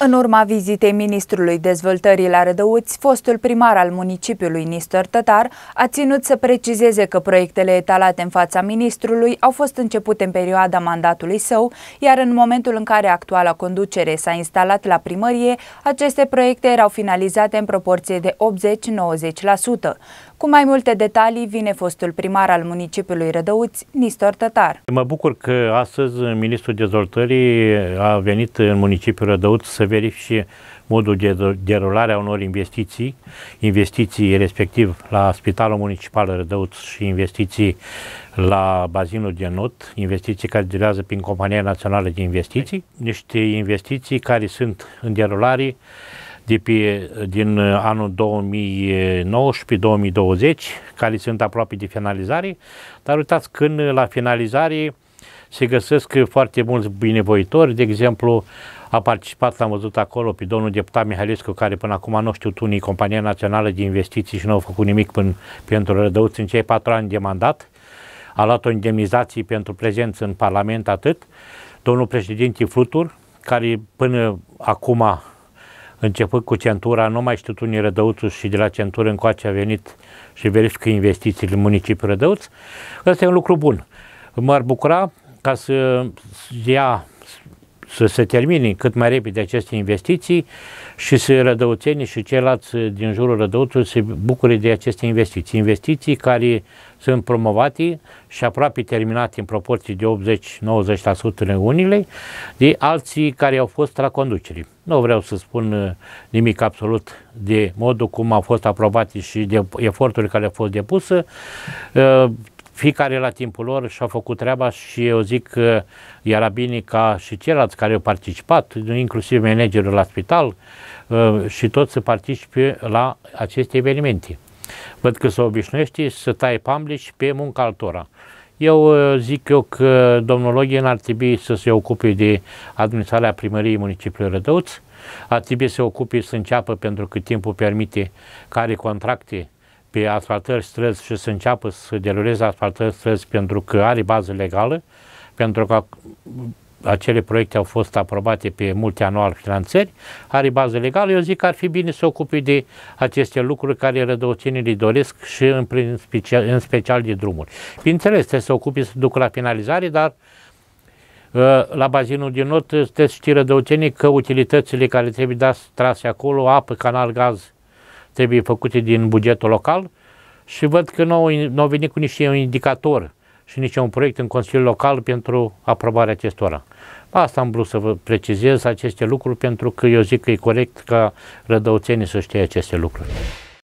În urma vizitei ministrului dezvoltării la Rădăuți, fostul primar al municipiului Nistor Tătar a ținut să precizeze că proiectele etalate în fața ministrului au fost începute în perioada mandatului său, iar în momentul în care actuala conducere s-a instalat la primărie, aceste proiecte erau finalizate în proporție de 80-90%. Cu mai multe detalii vine fostul primar al municipiului Rădăuți, Nistor Tătar. Mă bucur că astăzi Ministrul Dezvoltării a venit în municipiul Rădăuți să verifice modul de derulare a unor investiții, investiții respectiv la Spitalul Municipal Rădăuți și investiții la bazinul de not, investiții care durează prin Compania Națională de Investiții, niște investiții care sunt în derulare de pe, din uh, anul 2019-2020, care sunt aproape de finalizare, dar uitați când uh, la finalizare se găsesc uh, foarte mulți binevoitori, de exemplu, a participat, l-am văzut acolo, pe domnul deputat Mihalescu, care până acum nu știu unii, Compania Națională de Investiții și nu au făcut nimic până, pentru rădăuți în cei patru ani de mandat, a luat o indemnizație pentru prezență în Parlament atât, domnul președinte Flutur, care până acum început cu centura, nu mai știu unii Rădăuțul și de la centură încoace a venit și verifică investițiile în municipiul Rădăuț. Ăsta e un lucru bun. M-ar bucura ca să ia să se termine cât mai repede aceste investiții și să rădăuțenii și ceilalți din jurul rădăuțului se bucure de aceste investiții. Investiții care sunt promovate și aproape terminate în proporții de 80-90% în unile, de alții care au fost la conducere. Nu vreau să spun uh, nimic absolut de modul cum au fost aprobate și de eforturile care au fost depuse uh, fiecare la timpul lor și-a făcut treaba și eu zic că Iarabini ca și ceilalți care au participat, inclusiv managerul la spital uh, și toți să participe la aceste evenimente. Văd că se obișnuiește să taie pamblici pe munca altora. Eu uh, zic eu că domnul Login ar trebui să se ocupe de administrarea primăriei municipiului Rădăuț, ar trebui să se ocupe să înceapă pentru că timpul permite care contracte pe asfaltări străzi și să înceapă să deruleze asfaltări străzi pentru că are bază legală, pentru că acele proiecte au fost aprobate pe anual finanțări, are bază legală, eu zic că ar fi bine să ocupe de aceste lucruri care rădăuțenii le doresc și în, special, în special de drumuri. Bineînțeles, trebuie să ocupe să ducă la finalizare, dar ă, la bazinul din Not, trebuie să știi că utilitățile care trebuie da, trase acolo, apă, canal, gaz, trebuie făcute din bugetul local și văd că nu au, nu venit cu nici un indicator și nici un proiect în Consiliul Local pentru aprobarea acestora. Asta am vrut să vă precizez aceste lucruri pentru că eu zic că e corect ca rădăuțenii să știe aceste lucruri.